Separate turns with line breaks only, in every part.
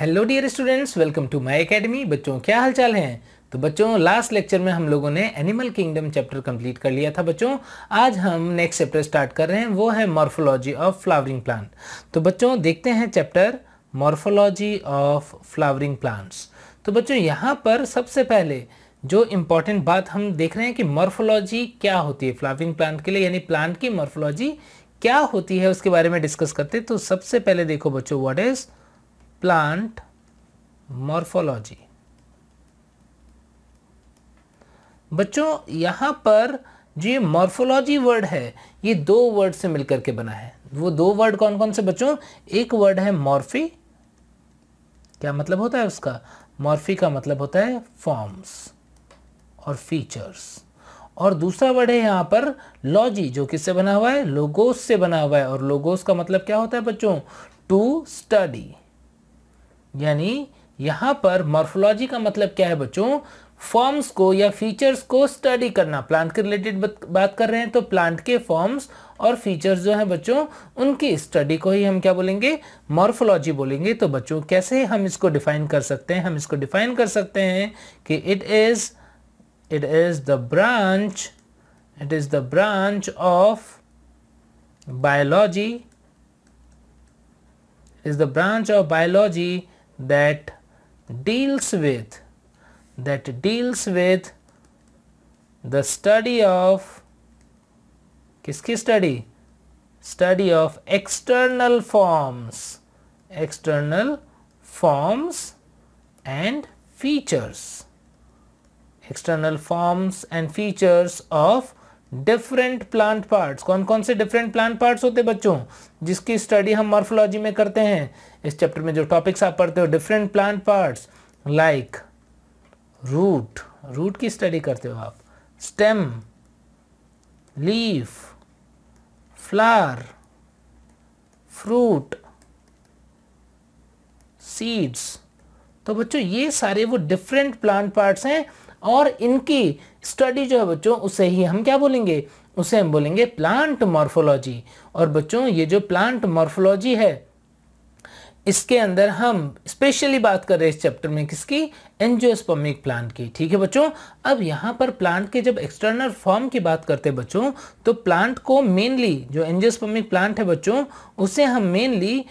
hello dear students welcome to my academy बच्चों क्या हालचाल हैं तो बच्चों लास्ट लेक्चर में हम लोगों ने एनिमल किंगडम चैप्टर कंप्लीट कर लिया था बच्चों आज हम नेक्स्ट चैप्टर स्टार्ट कर रहे हैं वो है मॉर्फोलॉजी ऑफ फ्लावरिंग प्लांट तो बच्चों देखते हैं chapter morphology of flowering plants तो बच्चों यहाँ पर सबसे पहले जो इम्पॉर्टेंट बात हम देख रहे हैं कि मॉर्फोलॉजी क्या होती है फ्लावरिंग प्लांट के लिए यानी प्लांट की मॉर्फोलॉजी क्या होती है उसके बारे में डिस्कस करते तो सबसे पहले देखो बच्चों व्हाट इज़ plant morphology बच्चों यहां पर जो ये मॉर्फोलॉजी वर्ड है ये दो वर्ड से मिलकर के बना है वो दो वर्ड कौन कौन से बच्चों एक वर्ड है मॉर्फी क्या मतलब होता है उसका मॉर्फी का मतलब होता है फॉर्म्स और फीचर्स और दूसरा वर्ड है यहां पर लॉजी जो किससे बना हुआ है लोगोस से बना हुआ है और लोगोस का मतलब क्या होता है बच्चों टू स्टडी यानी यहाँ पर मॉर्फोलॉजी का मतलब क्या है बच्चों फॉर्म्स को या फीचर्स को स्टडी करना प्लांट के रिलेटेड बात कर रहे हैं तो प्लांट के फॉर्म्स और फीचर्स जो हैं बच्चों उनकी स्टडी को ही हम क्या बोलेंगे मॉर्फोलॉजी बोलेंगे तो बच्चों कैसे हम इसको डिफाइन कर सकते हैं हम इसको डिफाइन कर सकते हैं कि it is it is the branch it is the branch of biology is the branch of biology that deals with that deals with the study of किसकी study study of external forms external forms and features external forms and features of different plant parts कौन कौन से different plant parts होते हैं बच्चों जिसकी study हम morphology में करते हैं इस चैप्टर में जो टॉपिक्स आप पढ़ते हो different plant parts like root root की स्टडी करते हो आप stem leaf flower fruit seeds तो बच्चों ये सारे वो डिफरेंट प्लांट पार्ट्स हैं और इनकी स्टडी जो है बच्चों उसे ही हम क्या बोलेंगे उसे हम बोलेंगे प्लांट मॉर्फोलॉजी और बच्चों ये जो प्लांट मॉर्फोलॉजी है इसके अंदर हम स्पेशली बात कर रहे हैं इस चैप्टर में किसकी एनजियोस्पर्मिक प्लांट की ठीक है बच्चों अब यहाँ पर प्लांट के जब एक्सटर्नल फॉर्म की बात करते हैं बच्चों तो प्लांट को मेनली जो एनजियोस्पर्मिक प्लांट है बच्चों उसे हम मेनली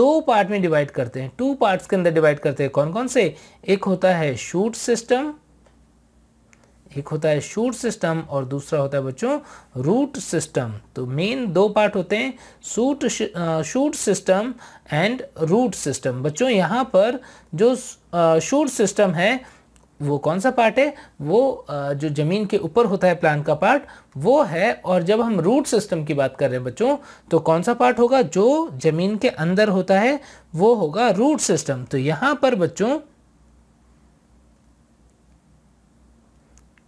दो पार्ट में डिवाइड करते हैं टू पार्ट्स के अंदर डिवाइड करते हैं कौन कौन से एक होता है शूट सिस्टम एक होता है शूट सिस्टम और दूसरा होता है बच्चों रूट सिस्टम तो मेन दो पार्ट होते हैं suit shoot system and root system बच्चों यहाँ पर जो शूट सिस्टम है वो कौन सा पार्ट है वो जो ज़मीन के ऊपर होता है प्लान का पार्ट वो है और जब हम रूट सिस्टम की बात कर रहे हैं बच्चों तो कौन सा पार्ट होगा जो ज़मीन के अंदर होता है वो होगा रूट सिस्टम तो यहाँ पर बच्चों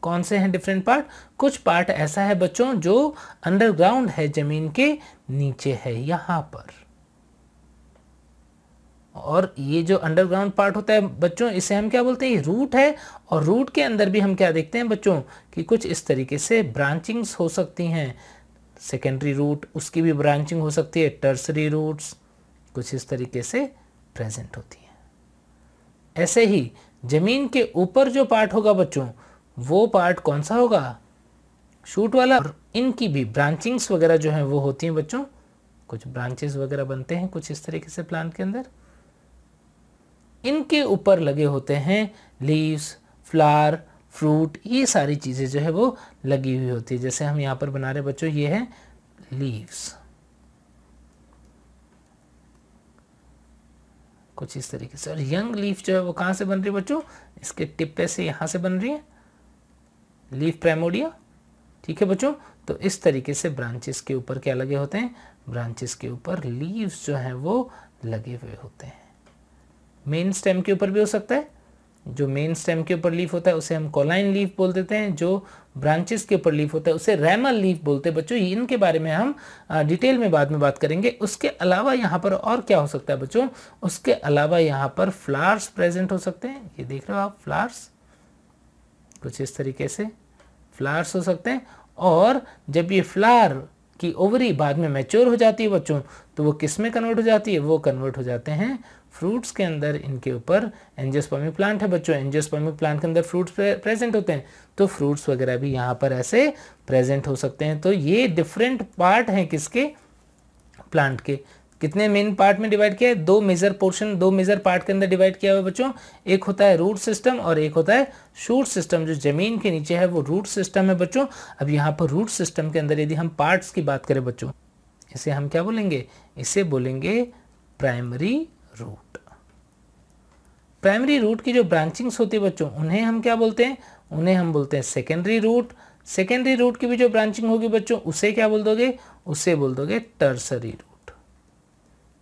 कौन से हैं डिफरेंट पार्ट कुछ पार्ट ऐसा है बच्चों जो अंडरग्राउंड है जमीन के नीचे है यहां पर और ये जो अंडरग्राउंड पार्ट होता है बच्चों इसे हम क्या बोलते हैं रूट है और रूट के अंदर भी हम क्या देखते हैं बच्चों कि कुछ इस तरीके से ब्रांचिंग्स हो सकती हैं सेकेंडरी रूट उसकी भी ब्रांचिंग हो सकती है टर्सरी रूट्स कुछ इस तरीके से प्रेजेंट होती है ऐसे ही जमीन के ऊपर जो पार्ट होगा बच्चों वो पार्ट कौन सा होगा शूट वाला और इनकी भी ब्रांचिंग्स वगैरह जो हैं वो होती हैं बच्चों कुछ ब्रांचेस वगैरह बनते हैं कुछ इस तरीके से प्लांट के अंदर इनके ऊपर लगे होते हैं लीव्स फ्लावर फ्रूट ये सारी चीज़ें जो है वो लगी हुई होती है जैसे हम यहाँ पर बना रहे बच्चों ये है लीव्स कुछ इस तरीके से और यंग लीफ जो है वो कहाँ से बन रही है बच्चों इसके टिप्पे से यहाँ से बन रही है लीफ प्राइमोडिया ठीक है बच्चों तो इस तरीके से ब्रांचेस के ऊपर क्या लगे होते हैं ब्रांचेस के ऊपर लीव्स जो हैं वो लगे हुए होते हैं मेन स्टेम के ऊपर भी हो सकता है जो मेन स्टेम के ऊपर लीफ होता है उसे हम कॉलाइन लीफ बोल देते हैं जो ब्रांचेस के ऊपर लीफ होता है उसे रैमल लीफ बोलते हैं बच्चों इनके बारे में हम डिटेल में बाद में बात करेंगे उसके अलावा यहाँ पर और क्या हो सकता है बच्चों उसके अलावा यहाँ पर फ्लावर्स प्रेजेंट हो सकते हैं ये देख रहे हो आप फ्लावर्स कुछ इस तरीके से फ्लावर्स हो सकते हैं और जब ये फ्लावर की ओवरी बाद में मैच्योर हो जाती है बच्चों तो वो किस में कन्वर्ट हो जाती है वो कन्वर्ट हो जाते हैं फ्रूट्स के अंदर इनके ऊपर एंजियोस्पर्मिक प्लांट है बच्चों एंजियोस्पर्मिक प्लांट के अंदर फ्रूट्स प्रेजेंट होते हैं तो फ्रूट्स वगैरह भी यहाँ पर ऐसे प्रेजेंट हो सकते हैं तो ये डिफरेंट पार्ट हैं किसके प्लांट के कितने मेन पार्ट में डिवाइड किया है दो मेजर पोर्शन दो मेजर पार्ट के अंदर डिवाइड किया हुआ है बच्चों एक होता है रूट सिस्टम और एक होता है शूट सिस्टम जो जमीन के नीचे है वो रूट सिस्टम है बच्चों अब यहाँ पर रूट सिस्टम के अंदर यदि हम पार्ट्स की बात करें बच्चों इसे हम क्या बोलेंगे इसे बोलेंगे प्राइमरी रूट प्राइमरी रूट की जो ब्रांचिंग्स होती है बच्चों उन्हें हम क्या बोलते हैं उन्हें हम बोलते हैं सेकेंडरी रूट सेकेंडरी रूट की भी जो ब्रांचिंग होगी बच्चों उसे क्या बोल दोगे उसे बोल दोगे tertiary root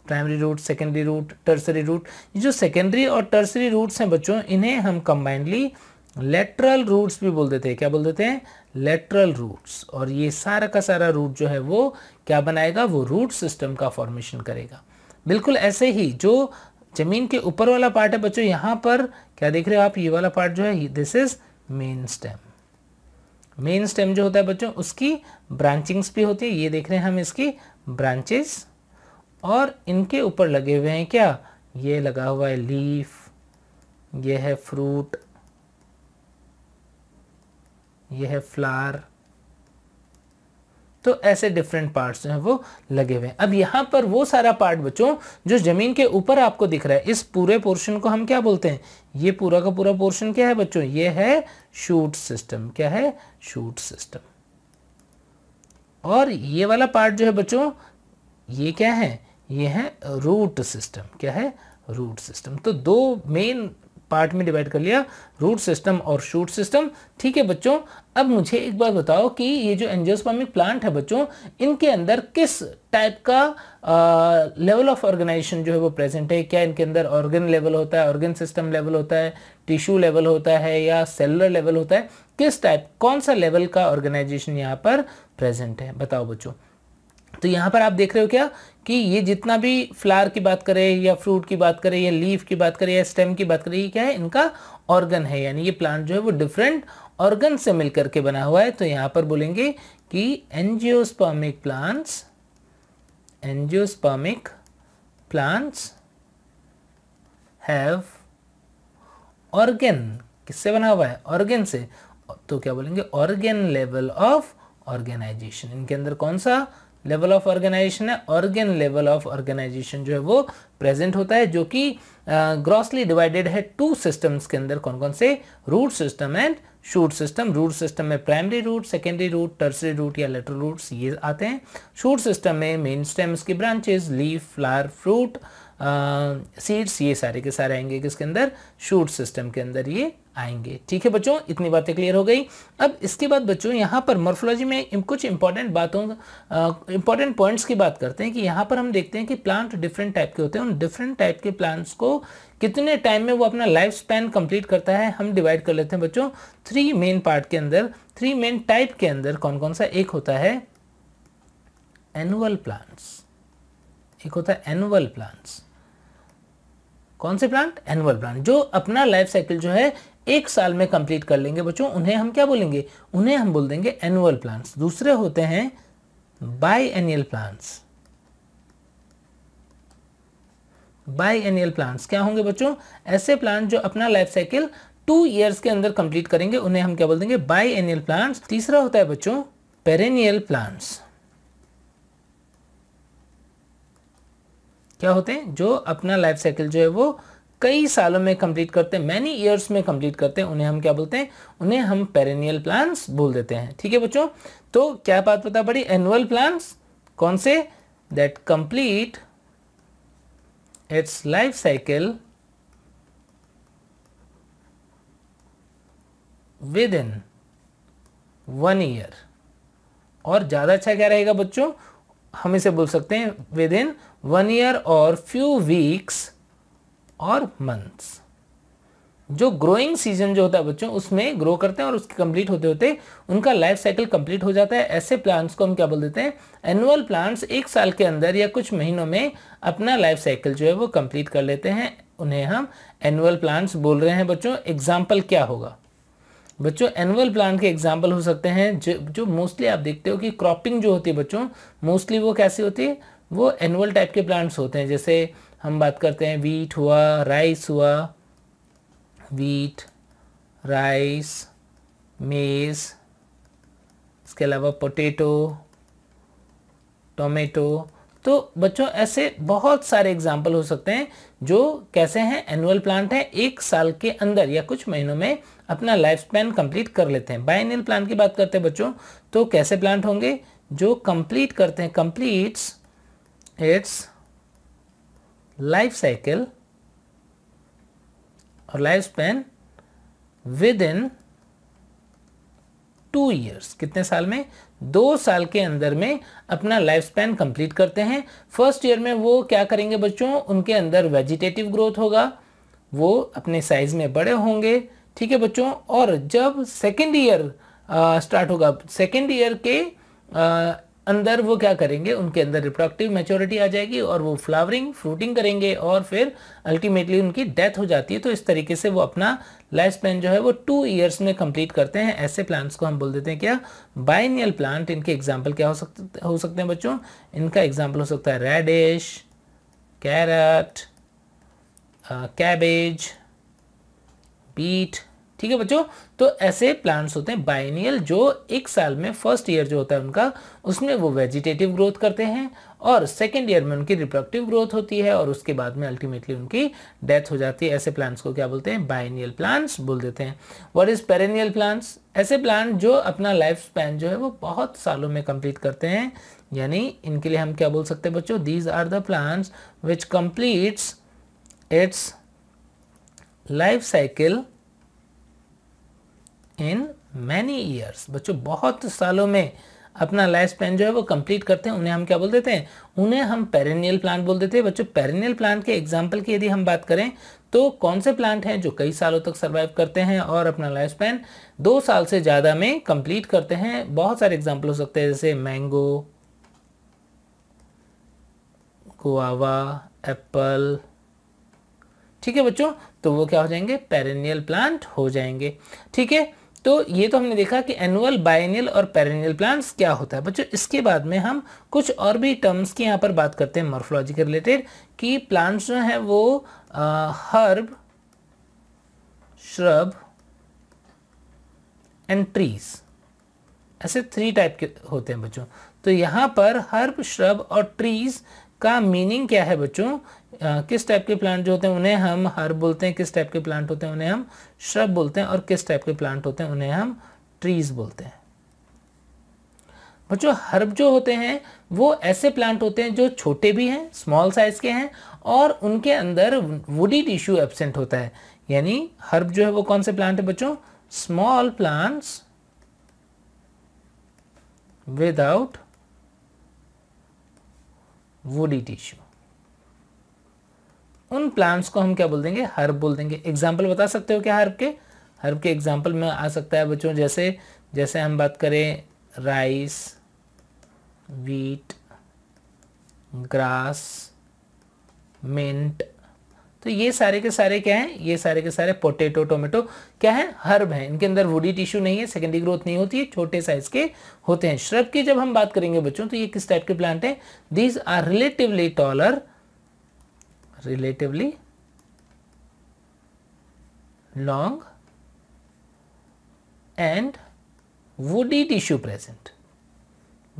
primary root secondary root tertiary root ये जो सेकेंडरी और टर्सरी रूट्स हैं बच्चों इन्हें हम कंबाइंडली लेटरल रूट्स भी बोल देते हैं क्या बोल देते हैं लेटरल रूट्स और ये सारा का सारा रूट जो है वो क्या बनाएगा वो रूट सिस्टम का फॉर्मेशन करेगा बिल्कुल ऐसे ही जो जमीन के ऊपर वाला पार्ट है बच्चों यहाँ पर क्या देख रहे हो आप ये वाला पार्ट जो है this is main stem main stem जो होता है बच्चों उसकी ब्रांचिंग्स भी होती है ये देख रहे हैं हम इसकी ब्रांचेस और इनके ऊपर लगे हुए हैं क्या ये लगा हुआ है लीफ ये है फ्रूट ये है फ्लार तो ऐसे डिफरेंट पार्ट्स जो हैं वो लगे हुए हैं अब यहाँ पर वो सारा पार्ट बच्चों जो ज़मीन के ऊपर आपको दिख रहा है इस पूरे पोर्शन को हम क्या बोलते हैं ये पूरा का पूरा पोर्शन क्या है बच्चों ये है शूट सिस्टम क्या है शूट सिस्टम और ये वाला पार्ट जो है बच्चों ये क्या है ये है रूट सिस्टम क्या है रूट सिस्टम तो दो मेन पार्ट में डिवाइड कर लिया रूट सिस्टम और शूट सिस्टम ठीक है बच्चों अब मुझे एक बार बताओ कि ये जो एंजियोस्पर्मिक प्लांट है बच्चों इनके अंदर किस टाइप का लेवल ऑफ ऑर्गेनाइजेशन जो है वो प्रेजेंट है क्या इनके अंदर ऑर्गन लेवल होता है ऑर्गन सिस्टम लेवल होता है टिश्यू लेवल होता है या सेलुलर लेवल होता है किस टाइप कौन सा लेवल का ऑर्गेनाइजेशन यहाँ पर प्रेजेंट है बताओ बच्चों तो यहाँ पर आप देख रहे हो क्या कि ये जितना भी फ्लावर की बात करें या फ्रूट की बात करें या लीफ की बात करें या स्टेम की बात करें ये क्या है इनका ऑर्गन है यानी ये प्लांट जो है वो डिफरेंट ऑर्गन से मिलकर के बना हुआ है तो यहाँ पर बोलेंगे कि angiospermic plants angiospermic plants have organ किससे बना हुआ है ऑर्गेन से तो क्या बोलेंगे ऑर्गेन लेवल ऑफ ऑर्गेनाइजेशन इनके अंदर कौन सा लेवल ऑफ ऑर्गेनाइजेशन है ऑर्गेन लेवल ऑफ ऑर्गेनाइजेशन जो है वो प्रेजेंट होता है जो कि ग्रॉसली डिवाइडेड है टू सिस्टम्स के अंदर कौन कौन से root system and shoot system root system में primary root secondary root tertiary root या लेटरल रूट्स ये आते हैं शूट सिस्टम में मेन स्टेम्स की branches leaf flower fruit seeds ये सारे के सारे आएंगे किसके अंदर शूट सिस्टम के अंदर ये आएंगे ठीक है बच्चों इतनी बातें क्लियर हो गई अब इसके बाद बच्चों यहाँ पर मॉर्फोलॉजी में कुछ इंपॉर्टेंट बातों इंपॉर्टेंट पॉइंट्स की बात करते हैं कि यहाँ पर हम देखते हैं कि प्लांट डिफरेंट टाइप के होते हैं उन डिफरेंट टाइप के प्लांट्स को कितने टाइम में वो अपना लाइफ स्पैन कंप्लीट करता है हम डिवाइड कर लेते हैं बच्चों थ्री मेन पार्ट के अंदर थ्री मेन टाइप के अंदर कौन कौन सा एक होता है एनुअल प्लांट्स एक होता है एनुअल प्लांट्स कौन से प्लांट एनुअल प्लांट जो अपना लाइफ साइकिल जो है एक साल में कंप्लीट कर लेंगे बच्चों उन्हें हम क्या बोलेंगे उन्हें हम बोल देंगे एनुअल प्लांट्स दूसरे होते हैं biannual plants biannual plants क्या होंगे बच्चों ऐसे प्लांट जो अपना लाइफ साइकिल टू ईयर्स के अंदर कंप्लीट करेंगे उन्हें हम क्या बोल देंगे बाई एनुअल प्लांट्स तीसरा होता है बच्चों पेरेनियल प्लांट्स क्या होते हैं जो अपना लाइफ साइकिल जो है वो कई सालों में कंप्लीट करते हैं मैनी ईयर्स में कंप्लीट करते हैं उन्हें हम क्या बोलते हैं उन्हें हम पेरेनियल प्लांट्स बोल देते हैं ठीक है बच्चों तो क्या बात पता पड़ी एनुअल प्लांट्स कौन से that complete life cycle within one year और ज़्यादा अच्छा क्या रहेगा बच्चों हम इसे बोल सकते हैं विद इन वन ईयर और फ्यू वीक्स और मंथ्स जो ग्रोइंग सीजन जो होता है बच्चों उसमें ग्रो करते हैं और उसके कंप्लीट होते होते उनका लाइफ साइकिल कंप्लीट हो जाता है ऐसे प्लांट्स को हम क्या बोल देते हैं एनुअल प्लांट्स एक साल के अंदर या कुछ महीनों में अपना लाइफ साइकिल जो है वो कंप्लीट कर लेते हैं उन्हें हम एनुअल प्लांट्स बोल रहे हैं बच्चों एग्जाम्पल क्या होगा बच्चों एनुअल प्लांट के एग्जाम्पल हो सकते हैं जो जो मोस्टली आप देखते हो कि क्रॉपिंग जो होती है बच्चों मोस्टली वो कैसी होती है वो एनुअल टाइप के प्लांट्स होते हैं जैसे हम बात करते हैं वीट हुआ राइस हुआ वीट राइस मेज इसके अलावा पोटैटो टोमेटो तो बच्चों ऐसे बहुत सारे एग्जाम्पल हो सकते हैं जो कैसे हैं एनुअल प्लांट है एक साल के अंदर या कुछ महीनों में अपना लाइफ स्पैन कंप्लीट कर लेते हैं बाइनल प्लांट की बात करते हैं बच्चों तो कैसे प्लांट होंगे जो कंप्लीट करते हैं कंप्लीट्स इट्स लाइफ साइकिल और life span within two years कितने साल में दो साल के अंदर में अपना लाइफ स्पैन कंप्लीट करते हैं फर्स्ट ईयर में वो क्या करेंगे बच्चों उनके अंदर वेजिटेटिव ग्रोथ होगा वो अपने साइज़ में बड़े होंगे ठीक है बच्चों और जब सेकेंड ईयर स्टार्ट होगा सेकेंड ईयर के अंदर वो क्या करेंगे उनके अंदर रिप्रोडक्टिव मेच्योरिटी आ जाएगी और वो फ्लावरिंग फ्रूटिंग करेंगे और फिर अल्टीमेटली उनकी डेथ हो जाती है तो इस तरीके से वो अपना लाइफ स्पैन जो है वो टू ईयर्स में कंप्लीट करते हैं ऐसे प्लांट्स को हम बोल देते हैं क्या बाइनियल प्लांट इनके एग्जाम्पल क्या हो सकते हो सकते हैं बच्चों इनका एग्जाम्पल हो सकता है रेडिश कैरट कैबेज बीट ठीक है बच्चों तो ऐसे प्लांट्स होते हैं बाइनियल जो एक साल में फर्स्ट ईयर जो होता है उनका उसमें वो वेजिटेटिव ग्रोथ करते हैं और सेकेंड ईयर में उनकी रिप्रोडक्टिव ग्रोथ होती है और उसके बाद में अल्टीमेटली उनकी डेथ हो जाती है ऐसे प्लांट्स को क्या बोलते हैं बाइनियल प्लांट्स बोल देते हैं वट इज पेरेनियल प्लांट्स ऐसे प्लांट जो अपना लाइफ स्पैन जो है वो बहुत सालों में कंप्लीट करते हैं यानी इनके लिए हम क्या बोल सकते हैं बच्चों these are the plants which completes its life cycle in many years बच्चों बहुत सालों में अपना लाइफ स्पैन जो है वो कंप्लीट करते हैं उन्हें हम क्या बोल देते हैं उन्हें हम पेरेनियल प्लांट बोल देते हैं बच्चों पेरेनियल प्लांट के एग्जाम्पल की यदि हम बात करें तो कौन से प्लांट हैं जो कई सालों तक सर्वाइव करते हैं और अपना लाइफ स्पैन दो साल से ज़्यादा में कंप्लीट करते हैं बहुत सारे एग्जाम्पल हो सकते हैं जैसे मैंगो कुआवा एप्पल ठीक है बच्चों तो वो क्या हो जाएंगे पेरेनियल प्लांट हो जाएंगे ठीक है तो ये तो हमने देखा कि एनुअल बाइनियल और पेरेनियल प्लांट्स क्या होता है बच्चों इसके बाद में हम कुछ और भी टर्म्स की यहाँ पर बात करते हैं मॉर्फोलॉजी के रिलेटेड कि प्लांट्स जो हैं वो हर्ब श्रब एंड ट्रीज ऐसे थ्री टाइप के होते हैं बच्चों तो यहाँ पर हर्ब श्रब और ट्रीज का मीनिंग क्या है बच्चों किस टाइप के प्लांट जो होते हैं उन्हें हम हर बोलते हैं किस टाइप के प्लांट होते हैं उन्हें हम श्रब बोलते हैं और किस टाइप के प्लांट होते हैं उन्हें हम ट्रीज बोलते हैं बच्चों हर्ब जो होते हैं वो ऐसे प्लांट होते हैं जो छोटे भी हैं स्मॉल साइज के हैं और उनके अंदर वुडी टिश्यू एबसेंट होता है यानी हर्ब जो है वो कौन से प्लांट है बच्चों small plants without woody tissue उन प्लांट्स को हम क्या बोल देंगे हर्ब बोल देंगे एग्जाम्पल बता सकते हो क्या हर्ब के हर्ब के एग्जाम्पल में आ सकता है बच्चों जैसे जैसे हम बात करें राइस वीट ग्रास मिंट तो ये सारे के सारे क्या हैं ये सारे के सारे पोटेटो टोमेटो क्या है हर्ब हैं इनके अंदर वुडी टिश्यू नहीं है सेकेंडरी ग्रोथ नहीं होती है छोटे साइज के होते हैं श्रब की जब हम बात करेंगे बच्चों तो ये किस टाइप के प्लांट हैं these are relatively taller relatively long and woody tissue present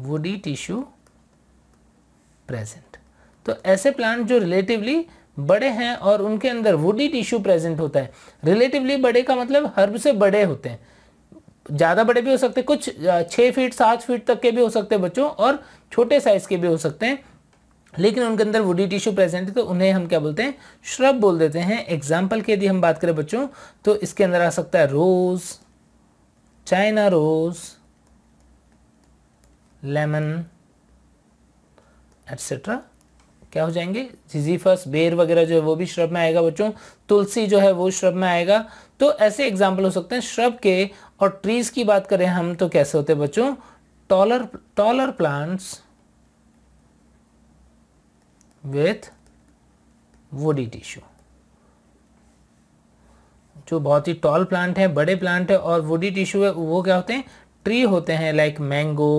woody tissue present तो ऐसे प्लांट जो रिलेटिवली बड़े हैं और उनके अंदर वुडी टिश्यू प्रेजेंट होता है रिलेटिवली बड़े का मतलब हर्ब से बड़े होते हैं ज़्यादा बड़े भी हो सकते हैं कुछ छः फीट सात फीट तक के भी हो सकते हैं बच्चों और छोटे साइज़ के भी हो सकते हैं लेकिन उनके अंदर वुडी टिश्यू प्रेजेंट है तो उन्हें हम क्या बोलते हैं श्रब बोल देते हैं एग्जाम्पल की यदि हम बात करें बच्चों तो इसके अंदर आ सकता है rose China rose lemon etcetera क्या हो जाएंगे जिजीफस बेर वगैरह जो है वो भी श्रब में आएगा बच्चों तुलसी जो है वो श्रब में आएगा तो ऐसे एग्जाम्पल हो सकते हैं श्रब के और ट्रीज की बात करें हम तो कैसे होते हैं बच्चों taller taller plants with woody tissue जो बहुत ही टॉल प्लांट है बड़े प्लांट है और वुडी टिश्यू है वो क्या होते हैं ट्री होते हैं लाइक मैंगो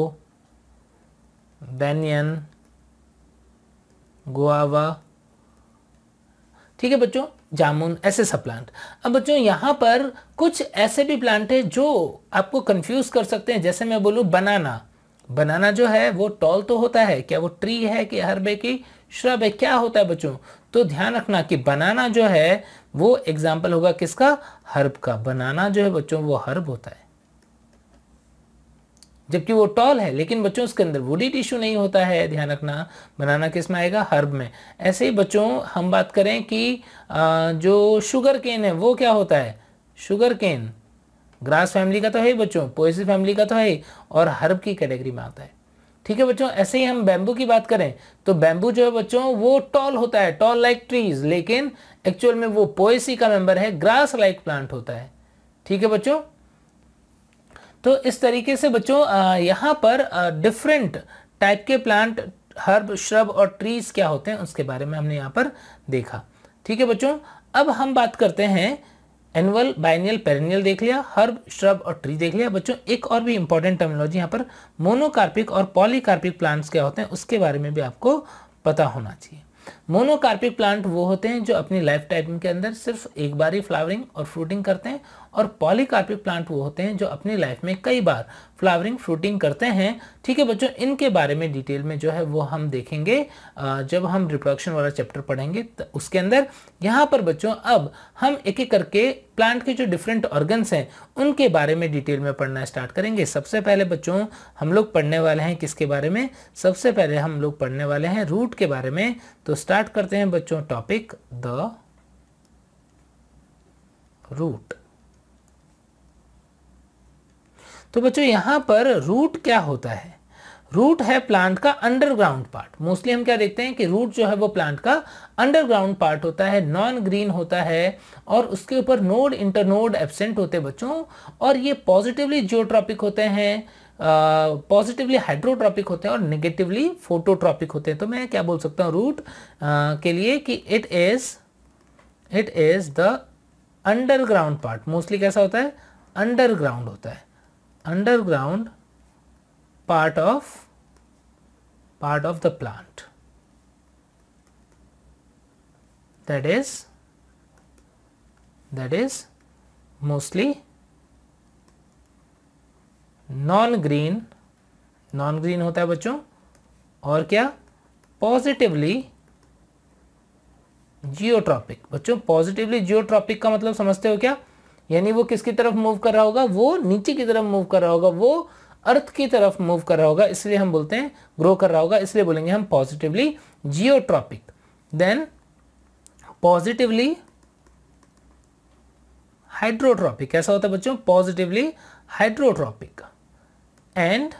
बैनियन गुआवा ठीक है बच्चों जामुन ऐसे सब प्लांट अब बच्चों यहां पर कुछ ऐसे भी प्लांट है जो आपको कंफ्यूज कर सकते हैं जैसे मैं बोलू बनाना बनाना जो है वो टॉल तो होता है क्या वो ट्री है कि हर्बे की श्रब है क्या होता है बच्चों तो ध्यान रखना कि बनाना जो है वो एग्जाम्पल होगा किसका हर्ब का बनाना जो है बच्चों वो हर्ब होता है जबकि वो टॉल है लेकिन बच्चों उसके अंदर वुडी टिश्यू नहीं होता है ध्यान रखना बनाना किस में आएगा हर्ब में ऐसे ही बच्चों हम बात करें कि जो शुगर केन है वो क्या होता है शुगर केन ग्रास फैमिली का तो है ही बच्चों पोएसी फैमिली का तो है ही और हर्ब की कैटेगरी में आता है ठीक है बच्चों ऐसे ही हम बैम्बू की बात करें तो बैम्बू जो है बच्चों वो टॉल होता है टॉल लाइक ट्रीज लेकिन एक्चुअल में वो पोएसी का मेंबर है ग्रास लाइक प्लांट होता है ठीक है बच्चों तो इस तरीके से बच्चों यहाँ पर डिफरेंट टाइप के प्लांट हर्ब श्रब और ट्रीज क्या होते हैं उसके बारे में हमने यहाँ पर देखा ठीक है बच्चों अब हम बात करते हैं एनुअल बाइनियल पेरेनियल देख लिया हर्ब श्रब और ट्री देख लिया बच्चों एक और भी इंपॉर्टेंट टर्मिनोलॉजी यहाँ पर मोनोकार्पिक और पॉलीकार्पिक प्लांट्स क्या होते हैं उसके बारे में भी आपको पता होना चाहिए मोनोकार्पिक प्लांट वो होते हैं जो अपनी लाइफ टाइम के अंदर सिर्फ एक बार ही फ्लावरिंग और फ्रूटिंग करते हैं और पॉलीकार्पिक प्लांट वो होते हैं जो अपनी लाइफ में कई बार फ्लावरिंग फ्रूटिंग करते हैं ठीक है बच्चों इनके बारे में डिटेल में जो है वो हम देखेंगे जब हम रिप्रोडक्शन वाला चैप्टर पढ़ेंगे तो उसके अंदर यहाँ पर बच्चों अब हम एक एक करके प्लांट के जो डिफरेंट ऑर्गन्स हैं उनके बारे में डिटेल में पढ़ना स्टार्ट करेंगे सबसे पहले बच्चों हम लोग पढ़ने वाले हैं किसके बारे में सबसे पहले हम लोग पढ़ने वाले हैं रूट के बारे में तो स्टार्ट करते हैं बच्चों टॉपिक द रूट तो बच्चों यहाँ पर रूट क्या होता है रूट है प्लांट का अंडरग्राउंड पार्ट मोस्टली हम क्या देखते हैं कि रूट जो है वो प्लांट का अंडरग्राउंड पार्ट होता है नॉन ग्रीन होता है और उसके ऊपर नोड इंटरनोड एबसेंट होते हैं बच्चों और ये पॉजिटिवली जियोट्रॉपिक होते हैं पॉजिटिवली हाइड्रोट्रॉपिक होते हैं और नेगेटिवली फोटोट्रॉपिक होते हैं तो मैं क्या बोल सकता हूँ रूट uh, के लिए कि it is it is the underground part mostly कैसा होता है अंडरग्राउंड होता है underground part of part of the plant that is that is mostly non green non green होता है बच्चों और क्या पॉजिटिवली जियोट्रॉपिक बच्चों पॉजिटिवली जियोट्रॉपिक का मतलब समझते हो क्या यानी वो किसकी तरफ मूव कर रहा होगा वो नीचे की तरफ मूव कर रहा होगा वो अर्थ की तरफ मूव कर रहा होगा इसलिए हम बोलते हैं ग्रो कर रहा होगा इसलिए बोलेंगे हम positively geotropic then positively hydrotropic कैसा होता है बच्चों positively hydrotropic and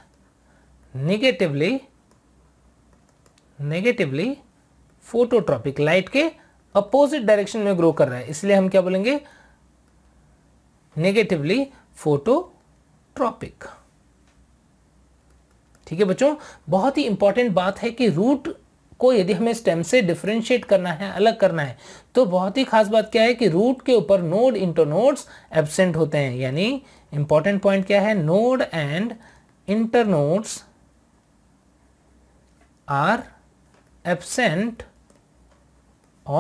negatively negatively phototropic light के अपोजिट डायरेक्शन में ग्रो कर रहा है इसलिए हम क्या बोलेंगे फोटो ट्रॉपिक ठीक है बच्चों बहुत ही इंपॉर्टेंट बात है कि रूट को यदि हमें स्टेम से डिफ्रेंशिएट करना है अलग करना है तो बहुत ही खास बात क्या है कि रूट के ऊपर नोड इंटरनोड्स एबसेंट होते हैं यानी इंपॉर्टेंट पॉइंट क्या है node and internodes are absent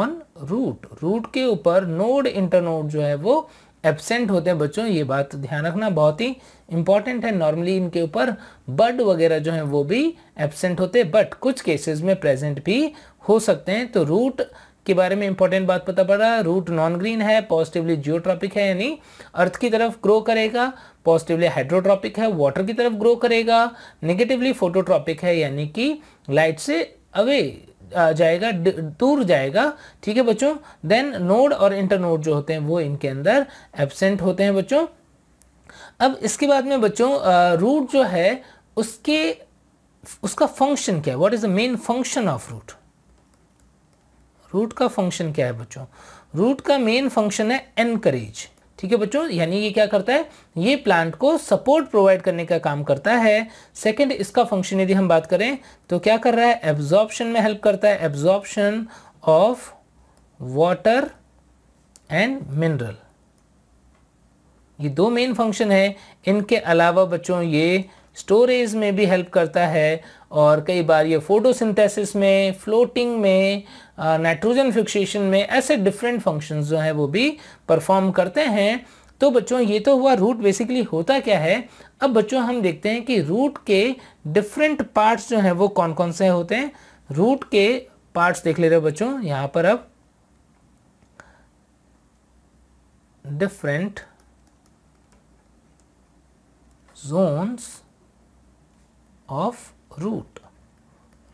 on root root के ऊपर नोड इंटरनोड जो है वो एबसेंट होते हैं बच्चों ये बात ध्यान रखना बहुत ही इंपॉर्टेंट है नॉर्मली इनके ऊपर बर्ड वगैरह जो है वो भी एबसेंट होते हैं बट कुछ केसेस में प्रेजेंट भी हो सकते हैं तो रूट के बारे में इंपॉर्टेंट बात पता पड़ा रूट नॉन ग्रीन है पॉजिटिवली जियोट्रॉपिक है यानी अर्थ की तरफ ग्रो करेगा पॉजिटिवली हाइड्रोट्रॉपिक है वाटर की तरफ ग्रो करेगा नेगेटिवली फोटोट्रॉपिक है यानी कि लाइट से अवे जाएगा दूर जाएगा ठीक है बच्चों देन नोड और इंटरनोड जो होते हैं वो इनके अंदर एबसेंट होते हैं बच्चों अब इसके बाद में बच्चों रूट जो है उसके उसका फंक्शन क्या है what is the main function of root root का फंक्शन क्या है बच्चों रूट का मेन फंक्शन है एनकरेज ठीक है बच्चों यानी ये क्या करता है ये प्लांट को सपोर्ट प्रोवाइड करने का काम करता है सेकंड इसका फंक्शन यदि हम बात करें तो क्या कर रहा है एब्जॉर्प्शन में हेल्प करता है absorption of water and mineral ये दो मेन फंक्शन है इनके अलावा बच्चों ये स्टोरेज में भी हेल्प करता है और कई बार ये फोटोसिंथेसिस में फ्लोटिंग में नाइट्रोजन फिक्सेशन में ऐसे डिफरेंट फंक्शंस जो है वो भी परफॉर्म करते हैं तो बच्चों ये तो हुआ रूट बेसिकली होता क्या है अब बच्चों हम देखते हैं कि रूट के डिफरेंट पार्ट्स जो हैं वो कौन कौन से होते हैं रूट के पार्ट्स देख ले रहे हो बच्चों यहाँ पर अब different zones of root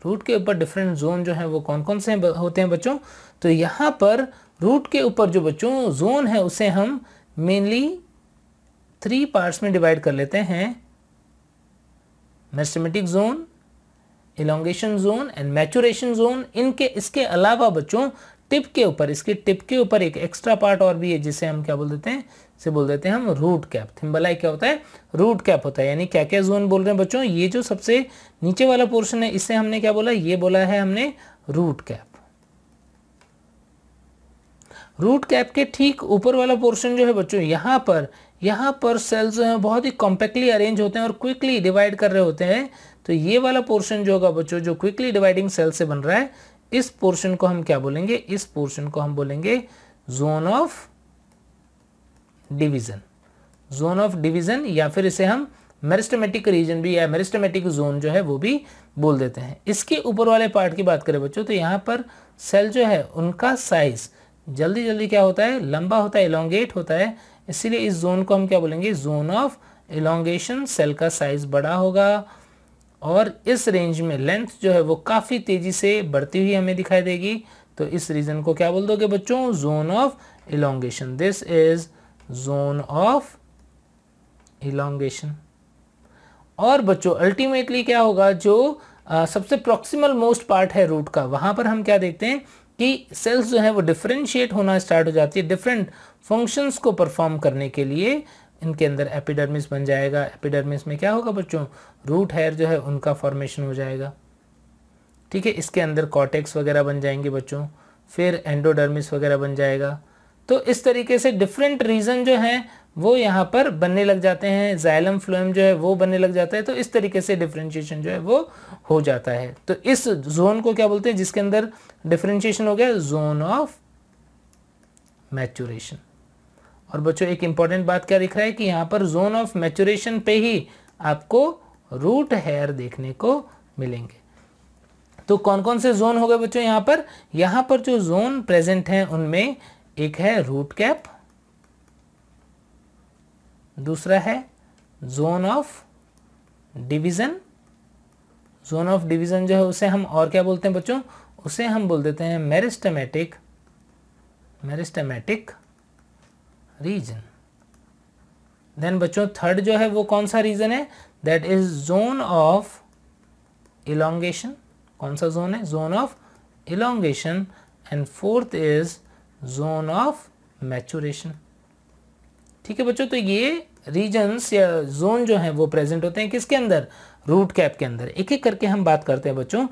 root के ऊपर डिफरेंट जोन जो है वो कौन कौन से होते हैं बच्चों तो यहाँ पर रूट के ऊपर जो बच्चों जोन है उसे हम मेनली थ्री पार्ट्स में डिवाइड कर लेते हैं meristematic zone elongation zone and maturation zone इनके इसके अलावा बच्चों टिप के ऊपर इसके टिप के ऊपर एक एक्स्ट्रा पार्ट और भी है जिसे हम क्या बोल देते हैं से बोल देते हैं हम रूट कैप थिम्बलाई क्या होता है रूट कैप होता है यानी क्या क्या जोन बोल रहे हैं बच्चों ये जो सबसे नीचे वाला पोर्शन है इससे हमने क्या बोला ये बोला है हमने रूट कैप रूट कैप के ठीक ऊपर वाला पोर्शन जो है बच्चों यहाँ पर यहाँ पर सेल्स जो है बहुत ही कॉम्पैक्टली अरेंज होते हैं और क्विकली डिवाइड कर रहे होते हैं तो ये वाला पोर्शन जो होगा बच्चों जो क्विकली डिवाइडिंग सेल से बन रहा है इस पोर्शन को हम क्या बोलेंगे इस पोर्शन को हम बोलेंगे zone of division zone of division या फिर इसे हम मेरिस्टमेटिक रीजन भी या मेरिस्टमेटिक जोन जो है वो भी बोल देते हैं इसके ऊपर वाले पार्ट की बात करें बच्चों तो यहाँ पर सेल जो है उनका साइज जल्दी जल्दी क्या होता है लंबा होता है इलोंगेट होता है इसीलिए इस जोन को हम क्या बोलेंगे जोन ऑफ इलोंगेशन सेल का साइज बड़ा होगा और इस रेंज में लेंथ जो है वो काफ़ी तेज़ी से बढ़ती हुई हमें दिखाई देगी तो इस रीजन को क्या बोल दोगे बच्चों zone of elongation this is zone of elongation और बच्चों अल्टीमेटली क्या होगा जो आ, सबसे प्रॉक्सिमल मोस्ट पार्ट है रूट का वहां पर हम क्या देखते हैं कि सेल्स जो है वो डिफ्रेंशिएट होना स्टार्ट हो जाती है डिफरेंट फंक्शंस को परफॉर्म करने के लिए इनके अंदर एपिडर्मिस बन जाएगा एपिडर्मिस में क्या होगा बच्चों रूट हेयर जो है उनका फॉर्मेशन हो जाएगा ठीक है इसके अंदर कॉटेक्स वगैरह बन जाएंगे बच्चों फिर एंडोडर्मिस वगैरह बन जाएगा तो इस तरीके से डिफरेंट रीज़न जो हैं वो यहाँ पर बनने लग जाते हैं जाइलम फ्लोएम जो है वो बनने लग जाता है तो इस तरीके से डिफ्रेंशिएशन जो है वो हो जाता है तो इस जोन को क्या बोलते हैं जिसके अंदर डिफ्रेंशिएशन हो गया जोन ऑफ मैचुरेशन और बच्चों एक इंपॉर्टेंट बात क्या दिख रहा है कि यहाँ पर जोन ऑफ मैचुरेशन पे ही आपको रूट हेयर देखने को मिलेंगे तो कौन कौन से जोन हो गए बच्चों यहाँ पर यहाँ पर जो जोन प्रेजेंट हैं उनमें एक है रूट कैप दूसरा है zone of division zone of division जो है उसे हम और क्या बोलते हैं बच्चों उसे हम बोल देते हैं मेरिस्टमेटिक मेरिस्टमेटिक रीजन देन बच्चों थर्ड जो है वो कौन सा रीजन है that is zone of elongation कौन सा जोन है zone of elongation and fourth is zone of maturation ठीक है बच्चों तो ये रीजन्स या जोन जो है वो प्रेजेंट होते हैं किसके अंदर रूट कैप के अंदर एक एक करके हम बात करते हैं बच्चों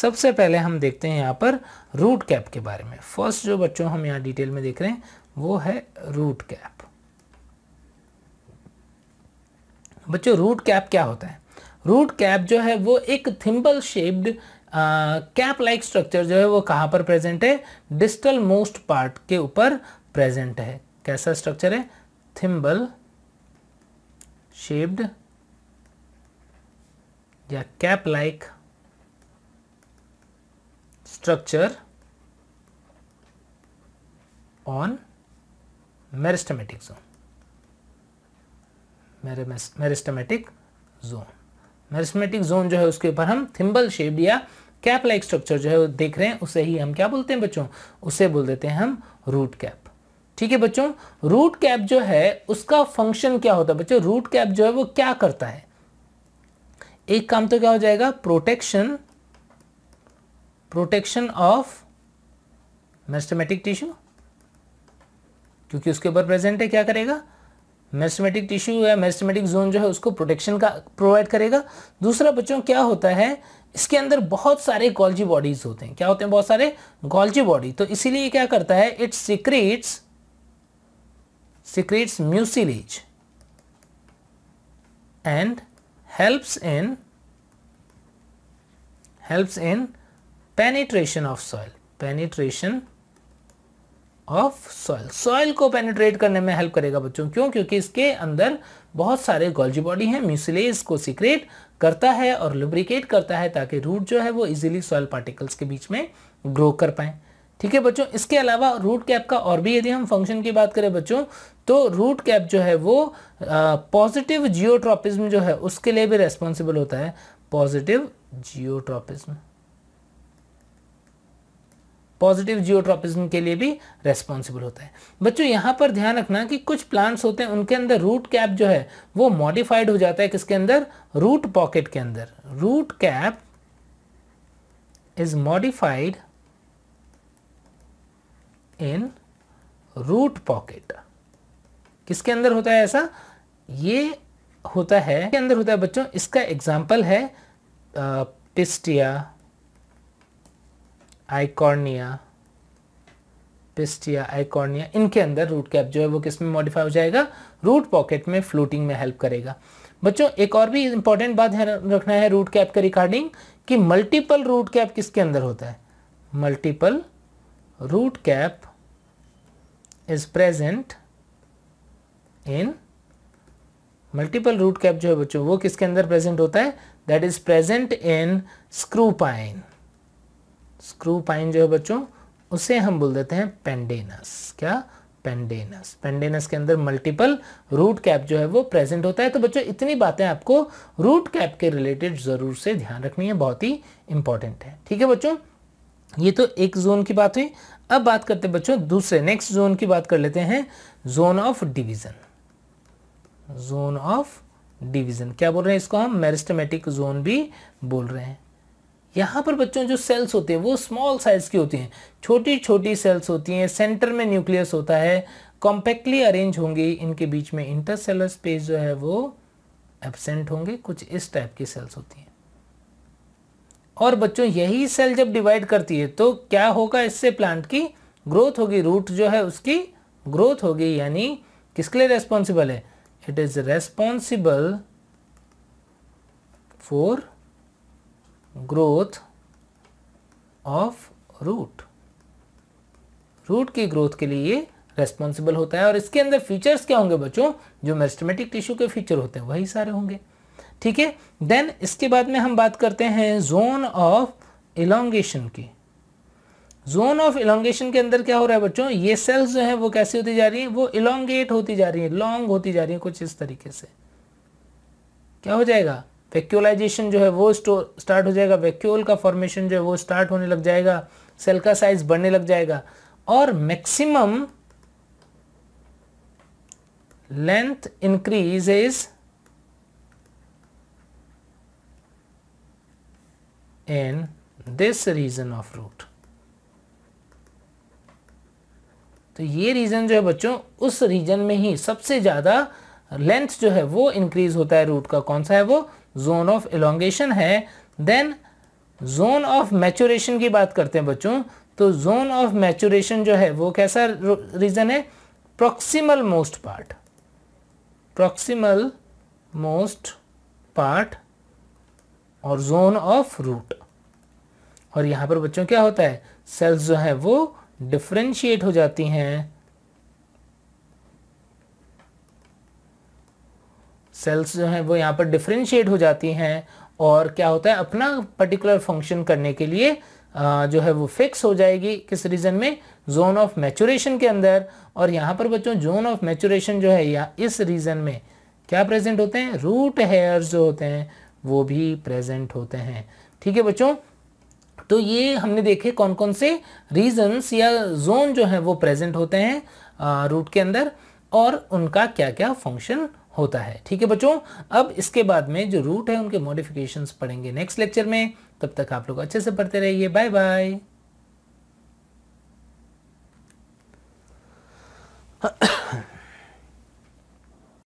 सबसे पहले हम देखते हैं यहाँ पर रूट कैप के बारे में फर्स्ट जो बच्चों हम यहाँ डिटेल में देख रहे हैं वो है रूट कैप बच्चों रूट कैप क्या होता है रूट कैप जो है वो एक thimble shaped cap like structure जो है वो कहाँ पर प्रेजेंट है डिस्टल मोस्ट पार्ट के ऊपर प्रेजेंट है कैसा स्ट्रक्चर है थिम्बल शेप्ड या cap like structure on meristematic zone meristematic zone meristematic zone जो है उसके ऊपर हम थिम्बल शेप्ड या कैप लाइक स्ट्रक्चर जो है देख रहे हैं उसे ही हम क्या बोलते हैं बच्चों उसे बोल देते हैं हम रूट कैप ठीक है बच्चों रूट कैप जो है उसका फंक्शन क्या होता है बच्चों रूट कैप जो है वो क्या करता है एक काम तो क्या हो जाएगा protection protection of meristematic tissue क्योंकि उसके ऊपर प्रेजेंट है क्या करेगा मेस्टमेटिक टिश्यू या मेस्टमेटिक जोन जो है उसको प्रोटेक्शन का प्रोवाइड करेगा दूसरा बच्चों क्या होता है इसके अंदर बहुत सारे गोल्जी बॉडीज होते हैं क्या होते हैं बहुत सारे गोल्जी बॉडी तो इसीलिए क्या करता है its secretes secretes mucilage and helps in helps in penetration of soil penetration of soil soil को पेनिट्रेट करने में हेल्प करेगा बच्चों क्यों क्योंकि इसके अंदर बहुत सारे गोल्जी बॉडी हैं म्यूसिलेज को सिक्रेट करता है और लुब्रिकेट करता है ताकि रूट जो है वो इजीली सॉयल पार्टिकल्स के बीच में ग्रो कर पाए ठीक है बच्चों इसके अलावा रूट कैप का और भी यदि हम फंक्शन की बात करें बच्चों तो रूट कैप जो है वो पॉजिटिव जियोट्रॉपिज्म जो है उसके लिए भी रेस्पॉन्सिबल होता है पॉजिटिव जियोट्रॉपिज्म पॉजिटिव जियोट्रॉपिज्म के लिए भी रेस्पॉन्सिबल होता है बच्चों यहाँ पर ध्यान रखना कि कुछ प्लांट्स होते हैं उनके अंदर रूट कैप जो है वो मॉडिफाइड हो जाता है किसके अंदर रूट पॉकेट के अंदर root cap is modified in root pocket किसके अंदर होता है ऐसा ये होता है के अंदर होता है बच्चों इसका एग्जाम्पल है आ, पिस्टिया आईकॉर्निया पिस्टिया आइकॉर्निया इनके अंदर रूट कैप जो है वो किस में मॉडिफाई हो जाएगा रूट पॉकेट में फ्लोटिंग में हेल्प करेगा बच्चों एक और भी इंपॉर्टेंट बात है रखना है रूट कैप के रिकॉर्डिंग कि मल्टीपल रूट कैप किसके अंदर होता है multiple root cap is present in multiple root cap जो है बच्चों वो किसके अंदर प्रेजेंट होता है that is present in screwpine screwpine जो है बच्चों उसे हम बोल देते हैं पेंडेनस क्या पेंडेनस पेंडेनस के अंदर मल्टीपल रूट कैप जो है वो प्रेजेंट होता है तो बच्चों इतनी बातें आपको रूट कैप के रिलेटेड ज़रूर से ध्यान रखनी है बहुत ही इंपॉर्टेंट है ठीक है बच्चों ये तो एक जोन की बात हुई अब बात करते हैं बच्चों दूसरे नेक्स्ट जोन की बात कर लेते हैं zone of division zone of division क्या बोल रहे हैं इसको हम मेरिस्टमेटिक जोन भी बोल रहे हैं यहाँ पर बच्चों जो सेल्स होते हैं वो स्मॉल साइज़ की होती हैं छोटी छोटी सेल्स होती हैं सेंटर में न्यूक्लियस होता है कॉम्पैक्टली अरेंज होंगी इनके बीच में इंटरसेलर स्पेस जो है वो एबसेंट होंगे कुछ इस टाइप की सेल्स होती हैं और बच्चों यही सेल जब डिवाइड करती है तो क्या होगा इससे प्लांट की ग्रोथ होगी रूट जो है उसकी ग्रोथ होगी यानी किसके लिए रेस्पॉन्सिबल है it is responsible for growth of root root की ग्रोथ के लिए रेस्पॉन्सिबल होता है और इसके अंदर फीचर्स क्या होंगे बच्चों जो मेस्टमेटिक टिश्यू के फीचर होते हैं वही सारे होंगे ठीक है देन इसके बाद में हम बात करते हैं जोन ऑफ इलोंगेशन की जोन ऑफ इलोंगेशन के अंदर क्या हो रहा है बच्चों ये सेल्स जो है वो कैसे होती जा रही है वो इलोंगेट होती जा रही है लॉन्ग होती जा रही है कुछ इस तरीके से क्या हो जाएगा वैक्यूलाइजेशन जो है वो स्टार्ट हो जाएगा वैक्यूल का फॉर्मेशन जो है वो स्टार्ट होने लग जाएगा सेल का साइज बढ़ने लग जाएगा और maximum length increase is in this region of root तो ये रीजन जो है बच्चों उस रीजन में ही सबसे ज्यादा लेंथ जो है वो इंक्रीज होता है रूट का कौन सा है वो जोन ऑफ एलोंगेशन है देन जोन ऑफ मैचुरेशन की बात करते हैं बच्चों तो जोन ऑफ मैचुरेशन जो है वो कैसा रीजन है proximal most part proximal most part और जोन ऑफ रूट और यहां पर बच्चों क्या होता है सेल्स जो है वो डिफ्रेंशिएट हो जाती हैं सेल्स जो हैं वो यहाँ पर डिफ्रेंशिएट हो जाती हैं और क्या होता है अपना पर्टिकुलर फंक्शन करने के लिए जो है वो फिक्स हो जाएगी किस रीज़न में जोन ऑफ मैचुरेशन के अंदर और यहाँ पर बच्चों जोन ऑफ मैचुरेशन जो है या इस रीज़न में क्या प्रेजेंट होते हैं रूट हेयर्स जो होते हैं वो भी प्रेजेंट होते हैं ठीक है बच्चों तो ये हमने देखे कौन कौन से रीजन्स या जोन जो है वो प्रेजेंट होते हैं रूट के अंदर और उनका क्या क्या फंक्शन होता है ठीक है बच्चों अब इसके बाद में जो रूट है उनके मॉडिफिकेशंस पढ़ेंगे नेक्स्ट लेक्चर में तब तक आप लोग अच्छे से पढ़ते रहिए बाय बाय